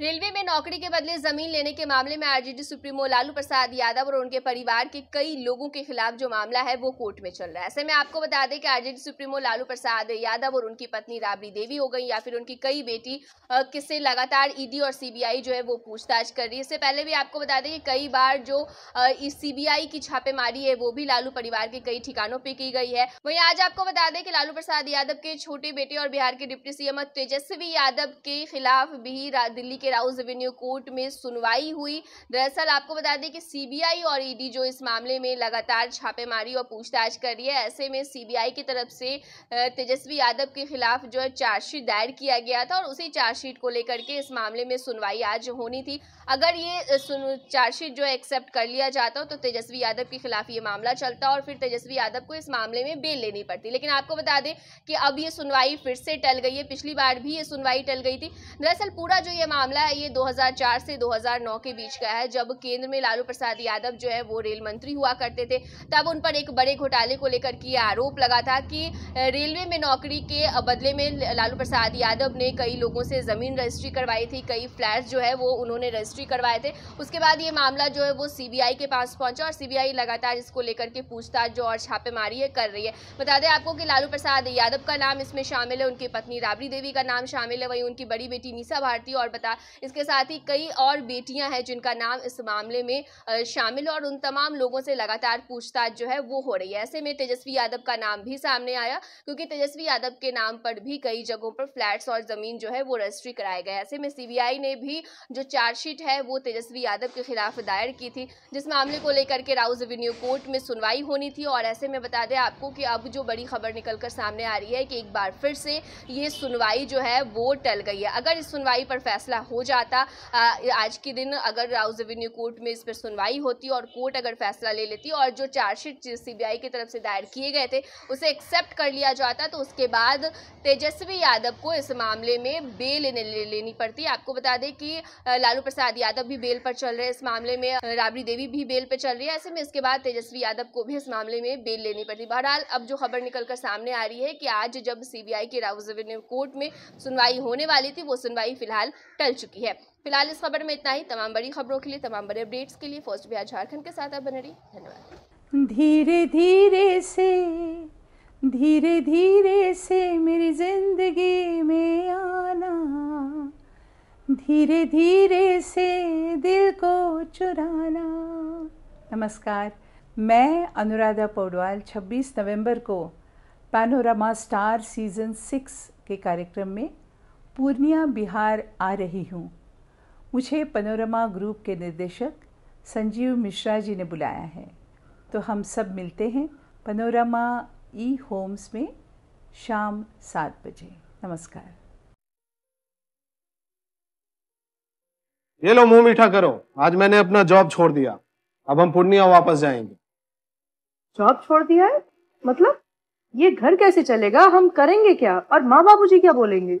railway में नौकरी के बदले जमीन लेने के मामले में आरजेडी सुप्रीमो लालू प्रसाद यादव और उनके परिवार के कई लोगों के खिलाफ जो मामला है वो कोर्ट में चल रहा है ऐसे में आपको बता दें कि आरजेडी सुप्रीमो लालू प्रसाद यादव और उनकी पत्नी राबड़ी देवी हो गई या फिर उनकी कई बेटी किससे लगातार ईडी और सीबीआई जो है वो पूछताछ कर रही है इससे पहले भी आपको बता दें कि कई बार जो सीबीआई की छापेमारी है वो भी लालू परिवार के कई ठिकानों पर की गई है वही आज आपको बता दें कि लालू प्रसाद यादव के छोटे बेटे और बिहार के डिप्टी सीएम तेजस्वी यादव के खिलाफ भी दिल्ली के राउस रेवेन्यू कोर्ट में सुनवाई हुई दरअसल आपको बता दें कि सीबीआई और ईडी जो इस मामले में लगातार छापेमारी और पूछताछ कर रही है ऐसे में सीबीआई की तरफ से तेजस्वी यादव के खिलाफ जो है चार्जशीट दायर किया गया था और उसी चार्जशीट को लेकर के इस मामले में सुनवाई आज होनी थी अगर ये चार्जशीट जो एक्सेप्ट कर लिया जाता हो तो तेजस्वी यादव के खिलाफ ये मामला चलता और फिर तेजस्वी यादव को इस मामले में बेल लेनी पड़ती लेकिन आपको बता दें कि अब ये सुनवाई फिर से टल गई है पिछली बार भी ये सुनवाई टल गई थी दरअसल पूरा जो ये मामला मामला है ये 2004 से 2009 के बीच का है जब केंद्र में लालू प्रसाद यादव जो है वो रेल मंत्री हुआ करते थे तब उन पर एक बड़े घोटाले को लेकर के आरोप लगा था कि रेलवे में नौकरी के बदले में लालू प्रसाद यादव ने कई लोगों से ज़मीन रजिस्ट्री करवाई थी कई फ्लैट जो है वो उन्होंने रजिस्ट्री करवाए थे उसके बाद ये मामला जो है वो सीबीआई के पास पहुंचा और सीबीआई लगातार इसको लेकर के पूछताछ जो और छापेमारी है कर रही है बता दें आपको कि लालू प्रसाद यादव का नाम इसमें शामिल है उनकी पत्नी राबड़ी देवी का नाम शामिल है वहीं उनकी बड़ी बेटी मीसा भारती और बता इसके साथ ही कई और बेटियां हैं जिनका नाम इस मामले में शामिल और उन तमाम लोगों से लगातार पूछताछ जो है वो हो रही है ऐसे में तेजस्वी यादव का नाम भी सामने आया क्योंकि तेजस्वी यादव के नाम पर भी कई जगहों पर फ्लैट्स और जमीन जो है वो रजिस्ट्री कराए गए ऐसे में सीबीआई ने भी जो चार्जशीट है वो तेजस्वी यादव के खिलाफ दायर की थी जिस मामले को लेकर के राउज एवेन्यू कोर्ट में सुनवाई होनी थी और ऐसे में बता दें आपको कि अब जो बड़ी खबर निकल कर सामने आ रही है कि एक बार फिर से ये सुनवाई जो है वो टल गई है अगर इस सुनवाई पर फैसला हो हो जाता आज के दिन अगर राउस एवेन्यू कोर्ट में इस पर सुनवाई होती और कोर्ट अगर फैसला ले लेती और जो चार्जशीट सीबीआई की तरफ से दायर किए गए थे उसे एक्सेप्ट कर लिया जाता तो उसके बाद तेजस्वी यादव को इस मामले में बेल लेनी पड़ती आपको बता दें कि लालू प्रसाद यादव भी बेल पर चल रहे हैं इस मामले में राबड़ी देवी भी बेल पर चल रही है ऐसे में इसके बाद तेजस्वी यादव को भी इस मामले में बेल लेनी पड़ती बहरहाल अब जो खबर निकलकर सामने आ रही है कि आज जब सीबीआई के एवेन्यू कोर्ट में सुनवाई होने वाली थी वो सुनवाई फिलहाल टल चुकी चुकी है फिलहाल इस खबर में इतना ही तमाम बड़ी खबरों के लिए तमाम बड़े अपडेट्स के लिए फर्स्ट बिहार झारखंड के साथ आप बने रही धन्यवाद धीरे धीरे से धीरे धीरे से मेरी जिंदगी में आना धीरे धीरे से दिल को चुराना नमस्कार मैं अनुराधा पौडवाल 26 नवंबर को पैनोरामा स्टार सीज़न सिक्स के कार्यक्रम में पूर्णिया बिहार आ रही हूँ मुझे पनोरमा ग्रुप के निर्देशक संजीव मिश्रा जी ने बुलाया है तो हम सब मिलते हैं पनोरमा ई होम्स में शाम सात बजे नमस्कार ये लो मुंह मीठा करो आज मैंने अपना जॉब छोड़ दिया अब हम पूर्णिया वापस जाएंगे जॉब छोड़ दिया है मतलब ये घर कैसे चलेगा हम करेंगे क्या और माँ बाबू जी क्या बोलेंगे